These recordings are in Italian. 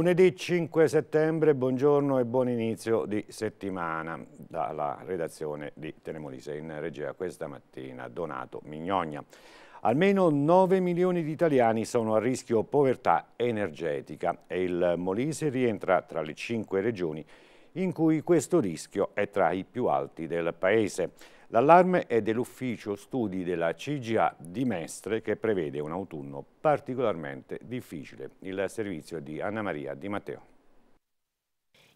Lunedì 5 settembre, buongiorno e buon inizio di settimana dalla redazione di Telemolise in regia questa mattina Donato Mignogna. Almeno 9 milioni di italiani sono a rischio povertà energetica e il Molise rientra tra le 5 regioni in cui questo rischio è tra i più alti del Paese. L'allarme è dell'ufficio studi della CGA di Mestre che prevede un autunno particolarmente difficile. Il servizio di Anna Maria Di Matteo.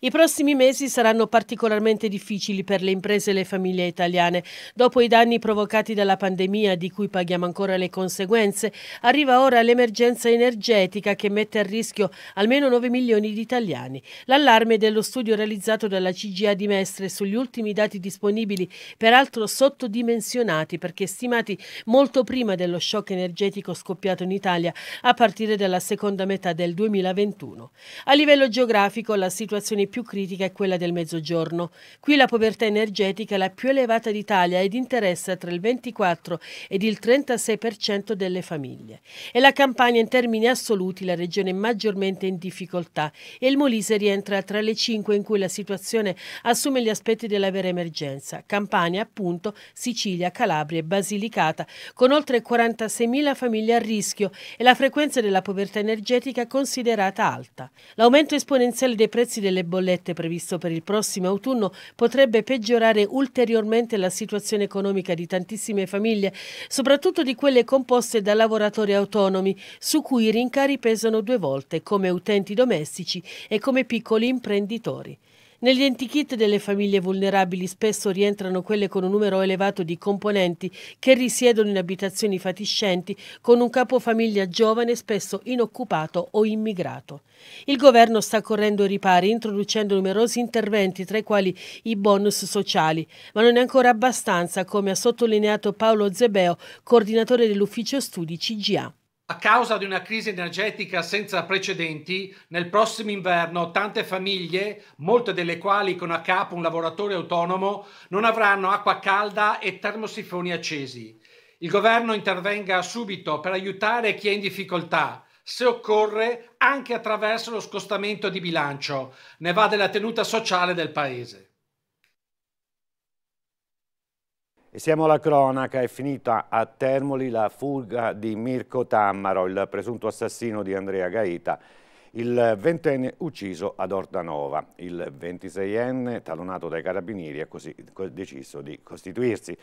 I prossimi mesi saranno particolarmente difficili per le imprese e le famiglie italiane. Dopo i danni provocati dalla pandemia, di cui paghiamo ancora le conseguenze, arriva ora l'emergenza energetica che mette a rischio almeno 9 milioni di italiani. L'allarme dello studio realizzato dalla CGA di Mestre sugli ultimi dati disponibili, peraltro sottodimensionati perché stimati molto prima dello shock energetico scoppiato in Italia a partire dalla seconda metà del 2021. A livello geografico la situazione più critica è quella del Mezzogiorno. Qui la povertà energetica è la più elevata d'Italia ed interessa tra il 24 ed il 36% delle famiglie. È la Campania in termini assoluti la regione maggiormente in difficoltà e il Molise rientra tra le cinque in cui la situazione assume gli aspetti della vera emergenza. Campania, appunto, Sicilia, Calabria e Basilicata, con oltre 46.000 famiglie a rischio e la frequenza della povertà energetica considerata alta. L'aumento esponenziale dei prezzi delle bollette previsto per il prossimo autunno potrebbe peggiorare ulteriormente la situazione economica di tantissime famiglie, soprattutto di quelle composte da lavoratori autonomi, su cui i rincari pesano due volte, come utenti domestici e come piccoli imprenditori. Negli antichit delle famiglie vulnerabili spesso rientrano quelle con un numero elevato di componenti che risiedono in abitazioni fatiscenti con un capofamiglia giovane spesso inoccupato o immigrato. Il governo sta correndo ai ripari introducendo numerosi interventi tra i quali i bonus sociali, ma non è ancora abbastanza come ha sottolineato Paolo Zebeo, coordinatore dell'ufficio studi CGA. A causa di una crisi energetica senza precedenti, nel prossimo inverno tante famiglie, molte delle quali con a capo un lavoratore autonomo, non avranno acqua calda e termosifoni accesi. Il governo intervenga subito per aiutare chi è in difficoltà, se occorre anche attraverso lo scostamento di bilancio. Ne va della tenuta sociale del Paese. E siamo alla cronaca, è finita a Termoli la fuga di Mirko Tammaro, il presunto assassino di Andrea Gaeta, il ventenne ucciso ad Ordanova. Il ventiseienne, talonato dai carabinieri, ha così deciso di costituirsi.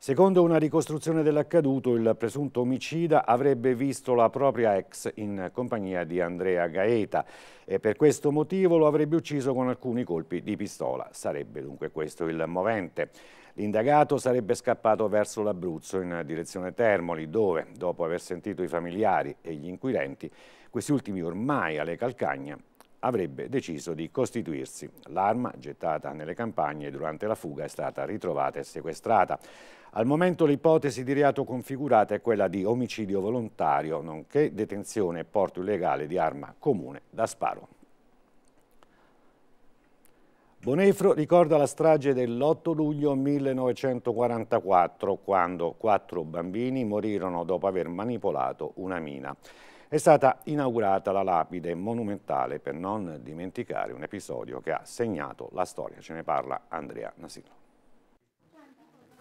Secondo una ricostruzione dell'accaduto, il presunto omicida avrebbe visto la propria ex in compagnia di Andrea Gaeta e per questo motivo lo avrebbe ucciso con alcuni colpi di pistola. Sarebbe dunque questo il movente. L'indagato sarebbe scappato verso l'Abruzzo in direzione Termoli, dove, dopo aver sentito i familiari e gli inquirenti, questi ultimi ormai alle calcagna, avrebbe deciso di costituirsi. L'arma, gettata nelle campagne durante la fuga, è stata ritrovata e sequestrata. Al momento l'ipotesi di reato configurata è quella di omicidio volontario, nonché detenzione e porto illegale di arma comune da sparo. Bonefro ricorda la strage dell'8 luglio 1944, quando quattro bambini morirono dopo aver manipolato una mina è stata inaugurata la lapide monumentale per non dimenticare un episodio che ha segnato la storia. Ce ne parla Andrea Nasino.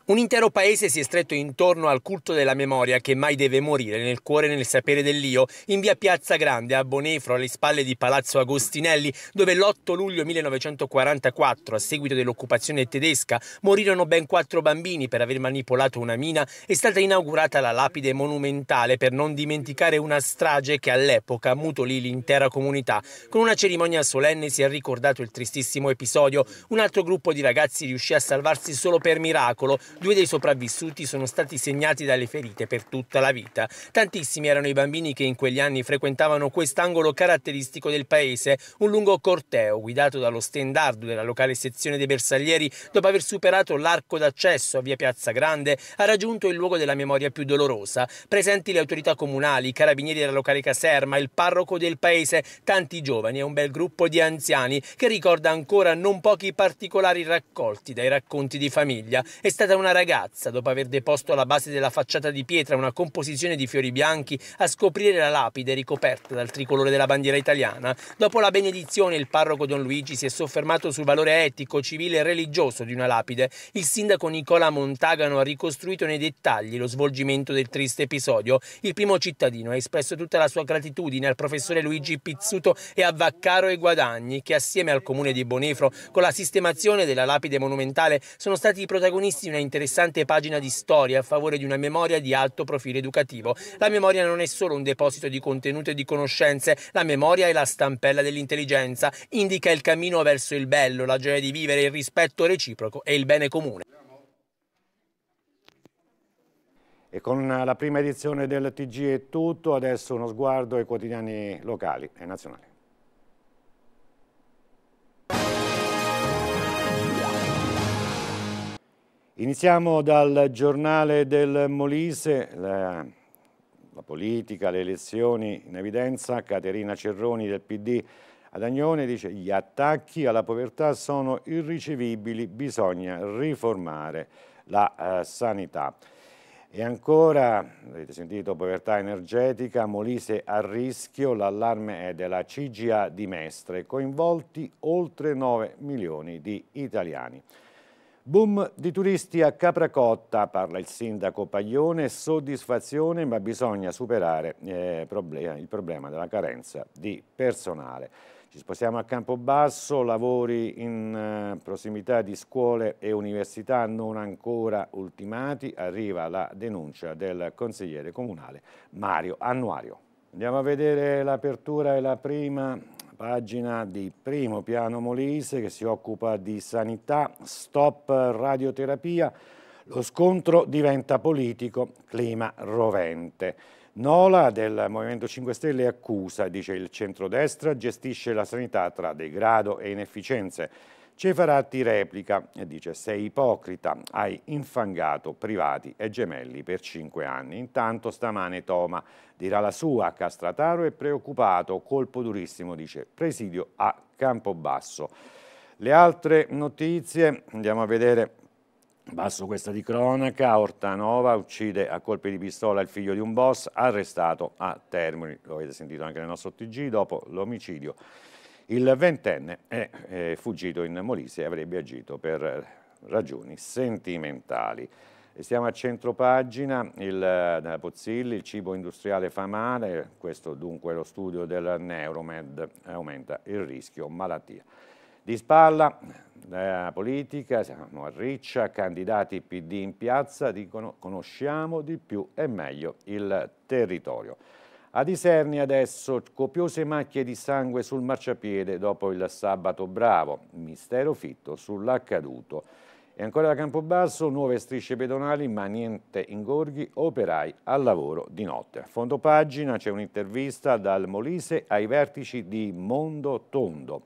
Un intero paese si è stretto intorno al culto della memoria che mai deve morire nel cuore e nel sapere dell'io, in via Piazza Grande a Bonefro, alle spalle di Palazzo Agostinelli, dove l'8 luglio 1944, a seguito dell'occupazione tedesca, morirono ben quattro bambini per aver manipolato una mina, è stata inaugurata la lapide monumentale per non dimenticare una strage che all'epoca mutolì l'intera comunità. Con una cerimonia solenne si è ricordato il tristissimo episodio. Un altro gruppo di ragazzi riuscì a salvarsi solo per miracolo Due dei sopravvissuti sono stati segnati dalle ferite per tutta la vita. Tantissimi erano i bambini che in quegli anni frequentavano quest'angolo caratteristico del paese, un lungo corteo guidato dallo standard della locale sezione dei bersaglieri dopo aver superato l'arco d'accesso a via Piazza Grande ha raggiunto il luogo della memoria più dolorosa. Presenti le autorità comunali, i carabinieri della locale caserma, il parroco del paese, tanti giovani e un bel gruppo di anziani che ricorda ancora non pochi particolari raccolti dai racconti di famiglia. È stata una una ragazza, dopo aver deposto alla base della facciata di pietra una composizione di fiori bianchi, a scoprire la lapide ricoperta dal tricolore della bandiera italiana, dopo la benedizione il parroco Don Luigi si è soffermato sul valore etico, civile e religioso di una lapide. Il sindaco Nicola Montagano ha ricostruito nei dettagli lo svolgimento del triste episodio. Il primo cittadino ha espresso tutta la sua gratitudine al professore Luigi Pizzuto e a Vaccaro e Guadagni, che assieme al comune di Bonifro, con la sistemazione della lapide monumentale, sono stati i protagonisti di una intervista un'interessante pagina di storia a favore di una memoria di alto profilo educativo. La memoria non è solo un deposito di contenuti e di conoscenze, la memoria è la stampella dell'intelligenza, indica il cammino verso il bello, la gioia di vivere, il rispetto reciproco e il bene comune. E con la prima edizione del TG è tutto, adesso uno sguardo ai quotidiani locali e nazionali. Iniziamo dal giornale del Molise, la, la, politica, le elezioni in evidenza, Caterina Cerroni del PD ad Agnone dice gli attacchi alla povertà sono irricevibili, bisogna riformare la eh, sanità. E ancora, avete sentito, povertà energetica, Molise a rischio, l'allarme è della CGA di Mestre, coinvolti oltre 9 milioni di italiani. Boom di turisti a Capracotta, parla il sindaco Paglione, soddisfazione ma bisogna superare eh, problema, il problema della carenza di personale. Ci spostiamo a Campobasso, lavori in eh, prossimità di scuole e università non ancora ultimati, arriva la denuncia del consigliere comunale Mario Annuario. Andiamo a vedere l'apertura e la prima pagina di Primo Piano Molise che si occupa di sanità, stop radioterapia, lo scontro diventa politico, clima rovente. Nola del Movimento 5 Stelle accusa, dice il centrodestra, gestisce la sanità tra degrado e inefficienze. Cefaratti replica e dice sei ipocrita, hai infangato privati e gemelli per cinque anni. Intanto stamane Toma dirà la sua, Castrataro è preoccupato, colpo durissimo dice presidio a Campobasso. Le altre notizie andiamo a vedere Basso questa di cronaca, Ortanova uccide a colpi di pistola il figlio di un boss arrestato a Termini, lo avete sentito anche nel nostro TG dopo l'omicidio il ventenne è, è fuggito in Molise e avrebbe agito per ragioni sentimentali. Stiamo a centropagina, il eh, Pozzilli, il cibo industriale fa male, questo dunque è lo studio del Neuromed, aumenta il rischio malattia. Di spalla la politica, siamo a riccia, candidati PD in piazza dicono conosciamo di più e meglio il territorio. A Diserni adesso copiose macchie di sangue sul marciapiede dopo il sabato bravo, mistero fitto sull'accaduto. E ancora da Campobasso, nuove strisce pedonali, ma niente ingorghi, operai al lavoro di notte. A fondo pagina c'è un'intervista dal Molise ai vertici di Mondo Tondo.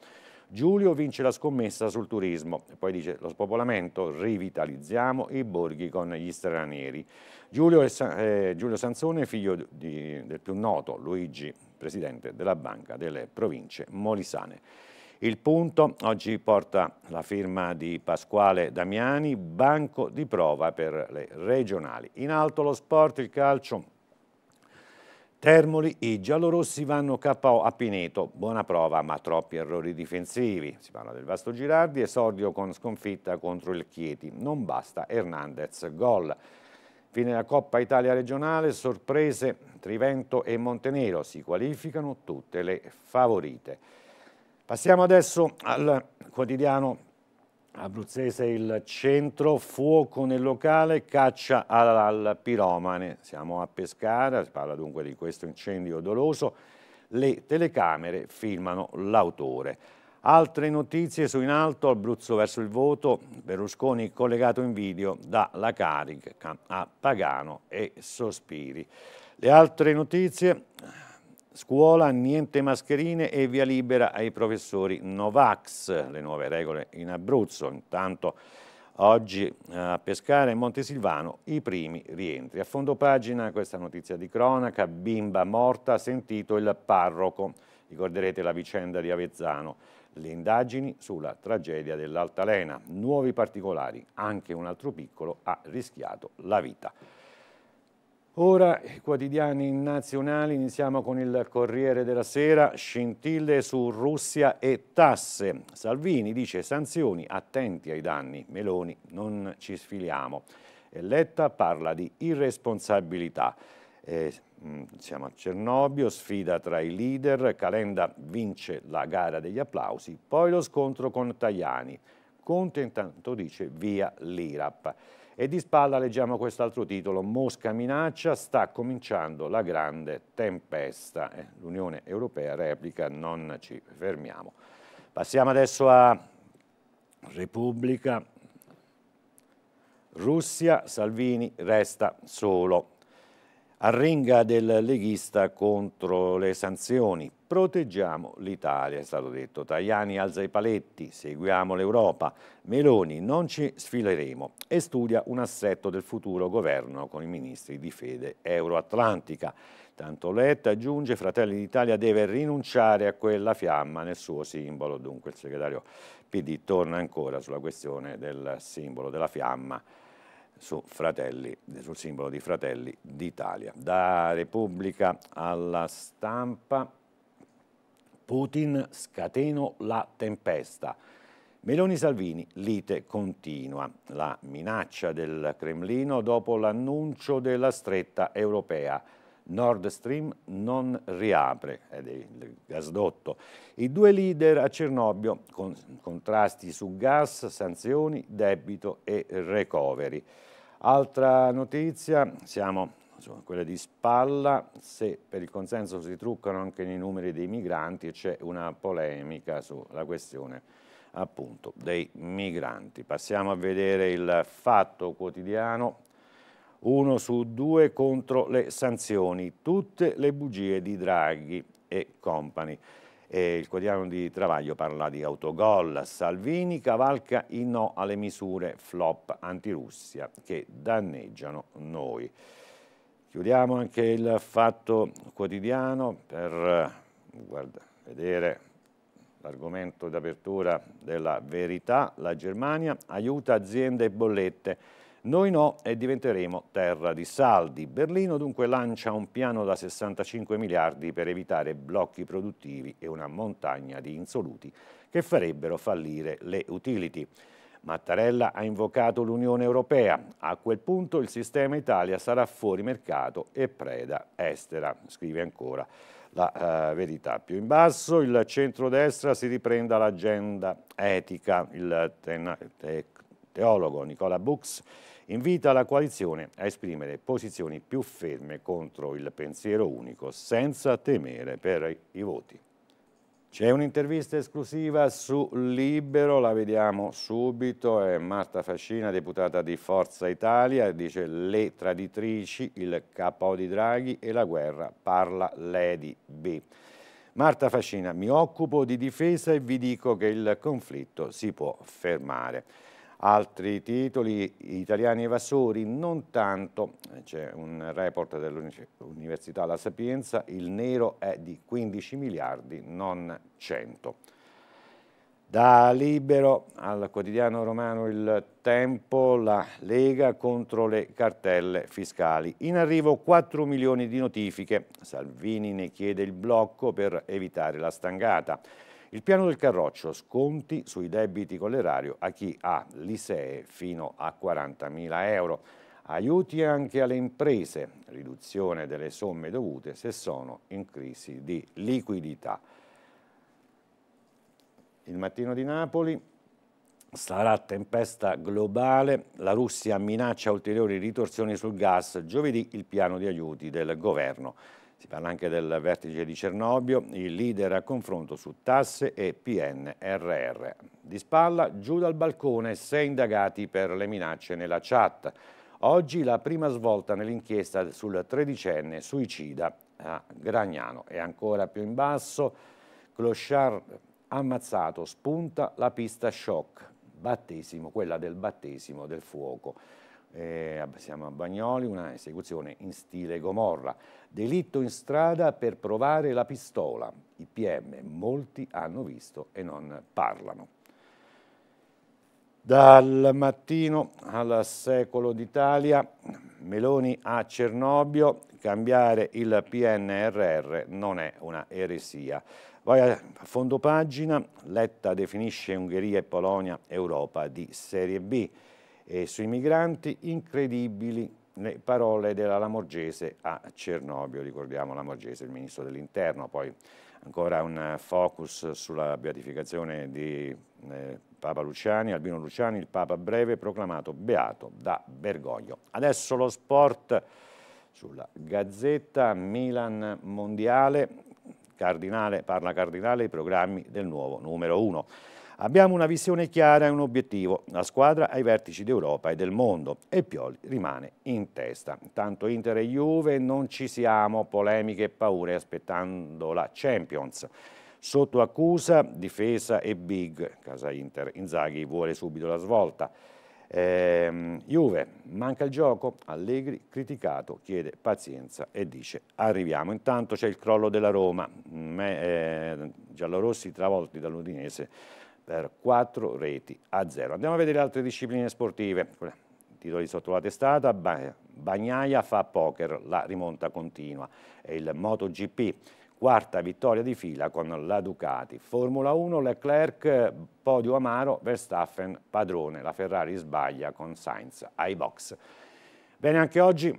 Giulio vince la scommessa sul turismo e poi dice lo spopolamento, rivitalizziamo i borghi con gli stranieri. Giulio, eh, Giulio Sanzone figlio di, del più noto Luigi, presidente della Banca delle Province Molisane. Il punto oggi porta la firma di Pasquale Damiani, banco di prova per le regionali. In alto lo sport, il calcio, Termoli, i giallorossi vanno KO a Pineto, buona prova ma troppi errori difensivi. Si parla del Vasto Girardi, esordio con sconfitta contro il Chieti, non basta Hernandez, gol. Fine la Coppa Italia regionale, sorprese Trivento e Montenero, si qualificano tutte le favorite. Passiamo adesso al quotidiano Abruzzese il centro, fuoco nel locale, caccia al, piromane. Siamo a Pescara, si parla dunque di questo incendio doloso. Le telecamere filmano l'autore. Altre notizie su in alto, Abruzzo verso il voto, Berlusconi collegato in video dalla Carica a Pagano e Sospiri. Le altre notizie, Scuola, niente mascherine e via libera ai professori Novax, le nuove regole in Abruzzo. Intanto oggi eh, a Pescara e Montesilvano i primi rientri. A fondo pagina questa notizia di cronaca, bimba morta, sentito il parroco. Ricorderete la vicenda di Avezzano, le indagini sulla tragedia dell'Altalena. Nuovi particolari, anche un altro piccolo ha rischiato la vita. Ora i quotidiani nazionali, iniziamo con il Corriere della Sera, scintille su Russia e tasse. Salvini dice sanzioni, attenti ai danni, Meloni non ci sfiliamo. E Letta parla di irresponsabilità. E, mh, mm, siamo a Cernobio, sfida tra i leader, Calenda vince la gara degli applausi, poi lo scontro con Tajani. Conte intanto dice via l'IRAP. E di spalla leggiamo quest'altro titolo, Mosca minaccia, sta cominciando la grande tempesta. Eh, L'Unione Europea replica, non ci fermiamo. Passiamo adesso a Repubblica. Russia, Salvini resta solo. Arringa del leghista contro le sanzioni. Proteggiamo l'Italia, è stato detto. Tajani alza i paletti, seguiamo l'Europa. Meloni, non ci sfileremo. E studia un assetto del futuro governo con i ministri di fede euroatlantica. Tanto Letta aggiunge Fratelli d'Italia deve rinunciare a quella fiamma nel suo simbolo. Dunque il segretario PD torna ancora sulla questione del simbolo della fiamma su fratelli, sul simbolo di Fratelli d'Italia. Da Repubblica alla stampa, Putin scateno la tempesta. Meloni Salvini, lite continua, la minaccia del Cremlino dopo l'annuncio della stretta europea. Nord Stream non riapre, è il gasdotto. I due leader a Cernobbio, con contrasti su gas, sanzioni, debito e recovery. Altra notizia, siamo insomma, quella di Spalla, se per il consenso si truccano anche nei numeri dei migranti e c'è una polemica sulla questione appunto dei migranti. Passiamo a vedere il fatto quotidiano, uno su due contro le sanzioni, tutte le bugie di Draghi e compagni. E il quotidiano di Travaglio parla di autogol, Salvini cavalca il no alle misure flop antirussia che danneggiano noi. Chiudiamo anche il fatto quotidiano per guarda, vedere l'argomento d'apertura della verità. La Germania aiuta aziende e bollette noi no e diventeremo terra di saldi. Berlino dunque lancia un piano da 65 miliardi per evitare blocchi produttivi e una montagna di insoluti che farebbero fallire le utility. Mattarella ha invocato l'Unione Europea. A quel punto il sistema Italia sarà fuori mercato e preda estera, scrive ancora la eh, verità. Più in basso il centrodestra si riprenda l'agenda etica. Il teologo Nicola Bux invita la coalizione a esprimere posizioni più ferme contro il pensiero unico, senza temere per i voti. C'è un'intervista esclusiva su Libero, la vediamo subito, è Marta Fascina, deputata di Forza Italia, dice le traditrici, il capo di Draghi e la guerra, parla Lady B. Marta Fascina, mi occupo di difesa e vi dico che il conflitto si può fermare. Altri titoli, italiani evasori, non tanto, c'è un report dell'Università La Sapienza, il nero è di 15 miliardi, non 100. Da Libero al quotidiano romano Il Tempo, la Lega contro le cartelle fiscali. In arrivo 4 milioni di notifiche, Salvini ne chiede il blocco per evitare la stangata. Il piano del Carroccio, sconti sui debiti con l'erario a chi ha l'ISEE fino a 40.000 euro. Aiuti anche alle imprese, riduzione delle somme dovute se sono in crisi di liquidità. Il mattino di Napoli, sarà tempesta globale, la Russia minaccia ulteriori ritorsioni sul gas, giovedì il piano di aiuti del governo. Si parla anche del vertice di Cernobio, il leader a confronto su tasse e PNRR. Di spalla, giù dal balcone, sei indagati per le minacce nella chat. Oggi la prima svolta nell'inchiesta sul tredicenne suicida a Gragnano. E ancora più in basso, Clochard ammazzato, spunta la pista shock. Battesimo, quella del battesimo del fuoco eh, siamo a Bagnoli, una esecuzione in stile Gomorra. Delitto in strada per provare la pistola. I PM molti hanno visto e non parlano. Dal mattino al secolo d'Italia, Meloni a Cernobbio, cambiare il PNRR non è una eresia. Vai a fondo pagina, Letta definisce Ungheria e Polonia Europa di serie B e sui migranti, incredibili le parole della Lamorgese a Cernobio, ricordiamo Lamorgese, il ministro dell'interno, poi ancora un focus sulla beatificazione di eh, Papa Luciani, Albino Luciani, il Papa breve proclamato beato da Bergoglio. Adesso lo sport sulla Gazzetta Milan Mondiale, Cardinale, parla Cardinale, i programmi del nuovo numero uno. Abbiamo una visione chiara e un obiettivo, la squadra ai vertici d'Europa e del mondo e Pioli rimane in testa. Tanto Inter e Juve non ci siamo, polemiche e paure aspettando la Champions. Sotto accusa, difesa e big, casa Inter, Inzaghi vuole subito la svolta. Eh, Juve, manca il gioco, Allegri criticato, chiede pazienza e dice arriviamo. Intanto c'è il crollo della Roma, Me, eh, giallorossi travolti dall'Udinese per 4 reti a zero. Andiamo a vedere le altre discipline sportive. Titoli sotto la testata, Bagnaia fa poker, la rimonta continua. E il MotoGP, quarta vittoria di fila con la Ducati. Formula 1, Leclerc, podio amaro, Verstappen padrone. La Ferrari sbaglia con Sainz ai box. Bene, anche oggi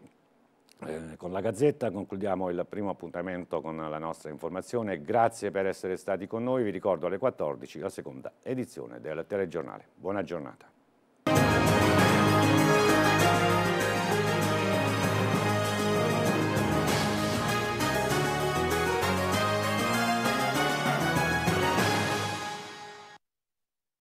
eh, con la Gazzetta concludiamo il primo appuntamento con la nostra informazione. Grazie per essere stati con noi. Vi ricordo alle 14 la seconda edizione del telegiornale. Buona giornata.